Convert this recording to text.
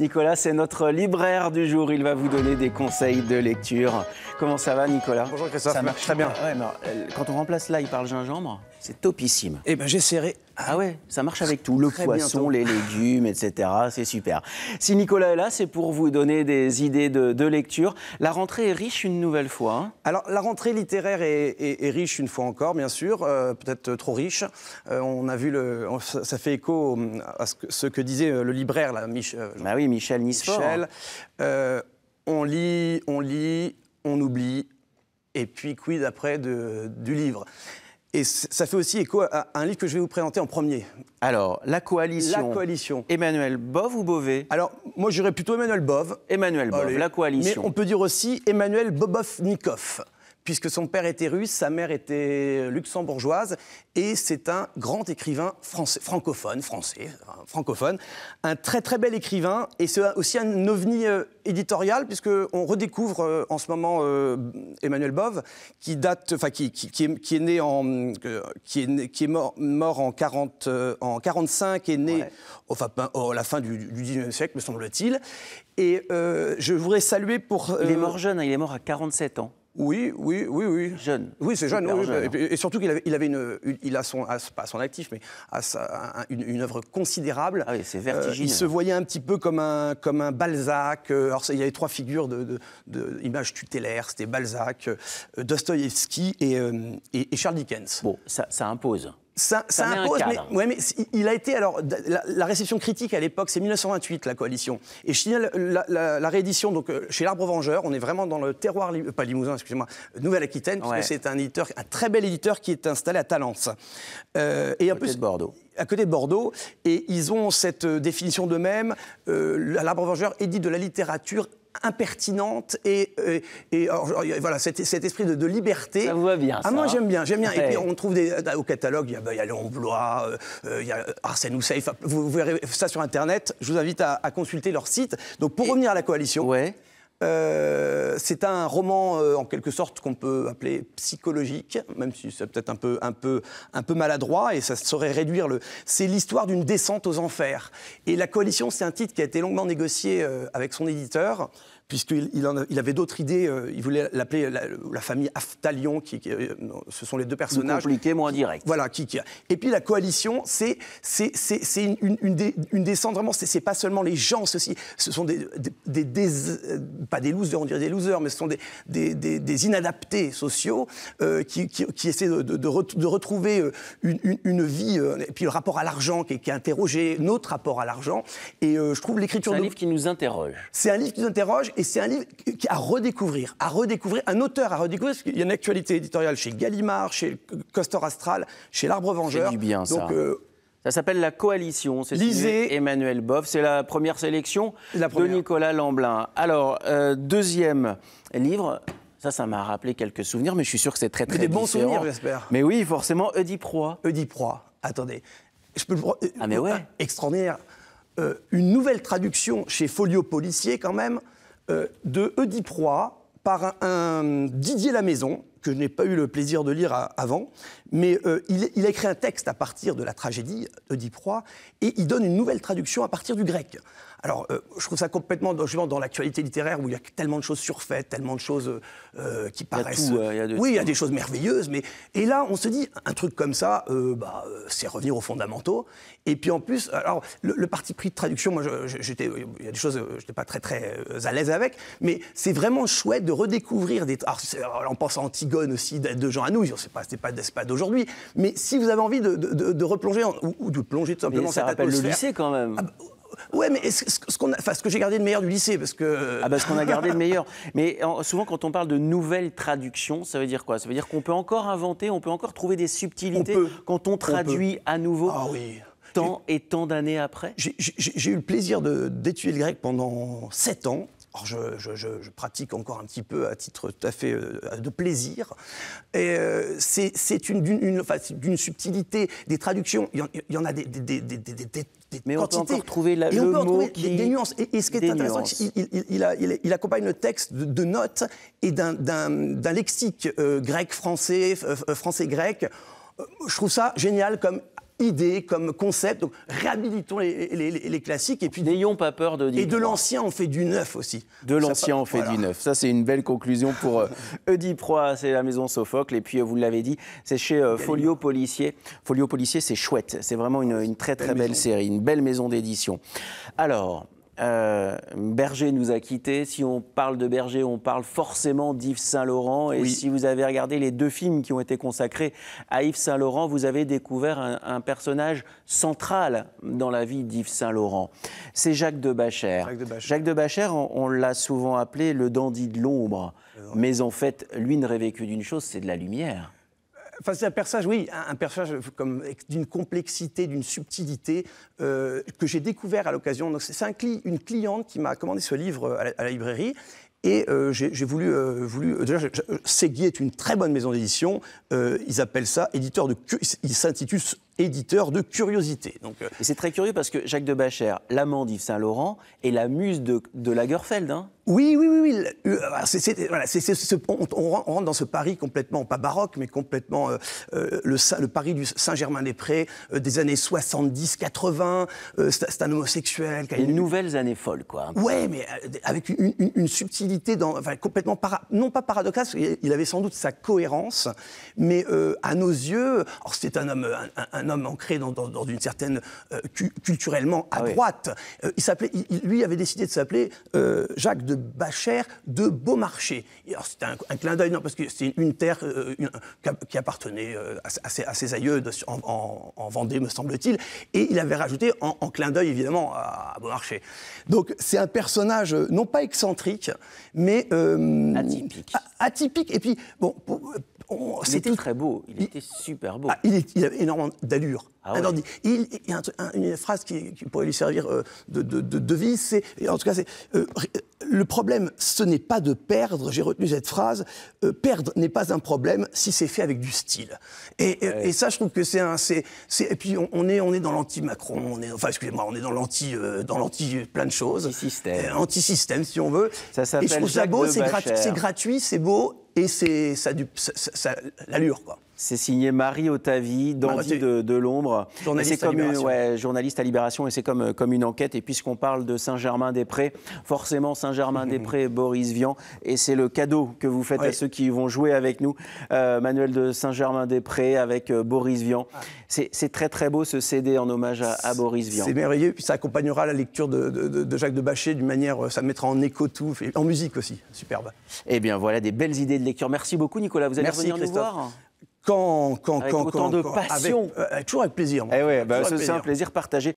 Nicolas, c'est notre libraire du jour. Il va vous donner des conseils de lecture. Comment ça va, Nicolas Bonjour, Christophe. Ça marche très bien. Euh, quand on remplace là, il parle gingembre. C'est topissime. Eh ben j'essaierai. Ah ouais, ça marche avec tout, le poisson, les légumes, etc. C'est super. Si Nicolas est là, c'est pour vous donner des idées de, lecture. La rentrée est riche une nouvelle fois. Hein. Alors la rentrée littéraire est, riche une fois encore, bien sûr, euh, peut-être trop riche. Euh, on a vu le, ça fait écho euh, à ce que, disait le libraire là, Mich bah oui, Michel on lit, on lit, on oublie, et puis quid après du livre. Et ça fait aussi écho à un livre que je vais vous présenter en premier. Alors, la coalition. La coalition. Emmanuel Bov ou Bové Alors, moi, j'irais plutôt Emmanuel Bov. Emmanuel Bove, la coalition. Mais on peut dire aussi Emmanuel Bobovnikov puisque son père était russe, sa mère était luxembourgeoise, et c'est un grand écrivain français, francophone, français, francophone, un très très bel écrivain, et c'est aussi un ovni euh, éditorial puisque on redécouvre euh, en ce moment euh, Emmanuel Bove, qui date, enfin qui, est, né en, qui est, mort, mort en 40, en 45, est né enfin, à la fin du, 19e siècle, me semble-t-il, et je voudrais saluer pour... Il est mort jeune, hein, il est mort à 47 ans oui, oui, oui, oui. Jeune. Oui, c'est jeune, Et, surtout qu'il avait, une, il a son, ah, pas son actif, mais à une, œuvre considérable. Ah oui, c'est vertigineux. Euh, il se voyait un petit peu comme un, comme un Balzac. Euh, alors, il y avait trois figures de, d'images tutélaires. C'était Balzac, euh, Dostoïevski et, et, Charles Dickens. Bon, ça impose ça, impose, mais, mais, il a été alors la, réception critique à l'époque, c'est 1928 la coalition. Et euh, la, réédition donc euh, chez l'Arbre Vengeur, on est vraiment dans le terroir pas Limousin, excusez-moi, Nouvelle-Aquitaine, puisque c'est un éditeur, un très bel éditeur qui est installé à Talence. Euh, et à côté de Bordeaux. À côté de Bordeaux, et ils ont cette définition d'eux-mêmes. L'Arbre Vengeur édite de la littérature impertinente et, euh, voilà cet, cet esprit de, liberté. Ça vous va bien. Ah, ça, moi hein j'aime bien, j'aime bien. Et puis on trouve des, euh, au catalogue, il y a, ben, il y a Arsène vous, verrez ça sur Internet, je vous invite à, consulter leur site. Donc pour revenir à la coalition. Euh, c'est un roman euh, en quelque sorte qu'on peut appeler psychologique, même si c'est peut-être un peu, un, peu, un peu maladroit et ça saurait réduire le. C'est l'histoire d'une descente aux enfers. Et La Coalition, c'est un titre qui a été longuement négocié euh, avec son éditeur puisqu'il il, il avait d'autres idées. Euh, il voulait l'appeler la, famille Aftalion, qui, euh, ce sont les deux personnages. Compliqué, moins direct. voilà. Qui, Et puis la coalition, c'est une, une, une, descente vraiment. C'est pas seulement les gens, ceci. Ce sont des, euh, pas des losers, on dirait des losers, mais ce sont des, des inadaptés sociaux qui, essaient de, de, retrouver une, une vie. et puis le rapport à l'argent qui, est interrogé, notre rapport à l'argent. Et je trouve l'écriture. C'est un livre qui nous interroge. C'est un livre qui nous interroge. Et c'est un livre à redécouvrir, à redécouvrir, un auteur à redécouvrir, Il y a une actualité éditoriale chez Gallimard, chez Costor Astral, chez L'Arbre Vengeur. ça. Donc, euh, ça s'appelle La Coalition. C'est Lisez. Emmanuel Boff. C'est la première sélection de Nicolas Lamblin. Alors, euh, deuxième livre. Ça, ça m'a rappelé quelques souvenirs, mais je suis sûr que c'est très, très mais Des bons souvenirs, j'espère. Mais oui, forcément, eudie Proie. Proie. Attendez. Je peux le... Ah, mais ouais. Euh, extraordinaire. une nouvelle traduction chez Folio Policier, quand même. Euh, de Eudiproie par un, un Didier Lamaison, que je n'ai pas eu le plaisir de lire avant, mais euh, il, a écrit un texte à partir de la tragédie d'Oedipe et il donne une nouvelle traduction à partir du grec. Alors, euh, je trouve ça complètement dans, dans l'actualité littéraire où il y a tellement de choses surfaites, tellement de choses euh, qui paraissent. Il y a il y a oui, il y a des choses merveilleuses, mais et là, on se dit un truc comme ça, bah, c'est revenir aux fondamentaux. Et puis en plus, alors le, parti pris de traduction, moi, j'étais, il y a des choses, je n'étais pas très très à l'aise avec, mais c'est vraiment chouette de redécouvrir des. Alors, alors on pense à Antique Antigone aussi de nous Anouilh, c'est pas, pas, pas aujourd'hui mais si vous avez envie de, de, replonger, ou, de plonger tout simplement ça rappelle le lycée quand même ah bah, Ouais, mais ce, ce, ce que j'ai gardé de meilleur du lycée, parce que. Euh, ah, bah, ce qu'on a gardé de meilleur. Mais souvent, quand on parle de nouvelles traductions, ça veut dire quoi Ça veut dire qu'on peut encore inventer, on peut encore trouver des subtilités quand on traduit à nouveau. Ah tant et tant d'années après J'ai eu le plaisir d'étudier le grec pendant 7 ans je, pratique encore un petit peu à titre tout à fait euh, de plaisir. Et euh, c'est d'une une, enfin, subtilité, des traductions. Il y en, a des, des, mais on peut encore trouver la, et le on mot des, nuances. Et, ce qui est intéressant, il, il, accompagne le texte de, notes et d'un lexique euh, grec-français, français-grec. Je trouve ça génial comme idée, comme concept. Donc réhabilitons les, classiques et puis n'ayons pas peur de Et de l'ancien, on fait du neuf aussi. De l'ancien, on fait du neuf. Ça, c'est une belle conclusion pour Oedipe euh, c'est la maison Sophocle. Et puis, euh, vous l'avez dit, c'est chez euh, Folio Policier. Folio Policier, c'est chouette. C'est vraiment une, très très belle, belle série, une belle maison d'édition. Alors. Euh, Berger nous a quittés. Si on parle de Berger, on parle forcément d'Yves Saint-Laurent. Et si vous avez regardé les deux films qui ont été consacrés à Yves Saint-Laurent, vous avez découvert un, personnage central dans la vie d'Yves Saint-Laurent. C'est Jacques de Bachère. Jacques de Bachère, on, l'a souvent appelé le dandy de l'ombre. Mais en fait, lui ne rêvait d'une chose, c'est de la lumière. Face à un personnage, oui, un, personnage comme, d'une complexité, d'une subtilité euh, que j'ai découvert à l'occasion. Donc, c'est une cliente qui m'a commandé ce livre à la, librairie. Et euh, j'ai voulu, euh, voulu déjà, est une très bonne maison d'édition. ils appellent ça éditeur de, ils s'intitulent éditeur de curiosités. Donc, euh, c'est très curieux parce que Jacques de Bacher, l'amant d'Yves Saint-Laurent, est la muse de, Lagerfeld. Hein. oui, oui, oui. on, rentre dans ce Paris complètement, pas baroque, mais complètement euh, euh, le, Paris du Saint-Germain-des-Prés des années 70-80. c'est, un homosexuel. Qui une... nouvelles années folles, quoi. Oui, mais avec une, subtilité dans, enfin, complètement, non pas paradoxale, il avait sans doute sa cohérence, mais à nos yeux, c'était un homme, ancré dans, une certaine euh, culturellement à ah droite. Euh, il lui avait décidé de s'appeler euh, Jacques de Bachère de Beaumarchais. c'était un, clin d'œil, non, parce que c'est une terre qui appartenait à, à, ses, aïeux en, Vendée, me semble-t-il, et il avait rajouté en, clin d'œil évidemment à, Beaumarchais. Donc c'est un personnage non pas excentrique, mais atypique. Atypique. Et puis bon. c'était très beau, il, était super beau. Ah, il, est, il, avait énormément d'allure. Ah il, y a une phrase qui, pourrait lui servir euh, de, devise, c'est, en tout cas, c'est euh, le problème, ce n'est pas de perdre, j'ai retenu cette phrase, euh, perdre n'est pas un problème si c'est fait avec du style. Et, ça, je trouve que c'est un. et puis, on, est, on est dans l'anti-Macron, on est, enfin, excusez-moi, on est dans l'anti, dans l'anti plein de choses. Anti-système. anti-système, si on veut. Ça et je trouve ça beau, c'est, gratuit, c'est beau, et c'est, ça, du, l'allure, quoi. C'est signé Marie Otavi, dandy ah, de, de l'ombre. Journaliste, ouais, journaliste, à Libération. Et c'est comme, euh, comme une enquête. Et puisqu'on parle de Saint-Germain-des-Prés, forcément Saint-Germain-des-Prés, Boris Vian. Et c'est le cadeau que vous faites à ceux qui vont jouer avec nous. Euh, Manuel de Saint-Germain-des-Prés avec euh, Boris Vian. Ah. C'est très très beau ce CD en hommage à, Boris Vian. C'est merveilleux. Puis ça accompagnera la lecture de, Jacques de Bachet d'une manière. Ça mettra en écho tout, en musique aussi. Superbe. Eh bien voilà des belles idées de lecture. Merci beaucoup Nicolas. Vous allez Merci, revenir nous voir quand, quand, avec quand, autant quand, de passion. Avec, euh, toujours avec plaisir. Eh ouais, bah, c'est un plaisir partagé.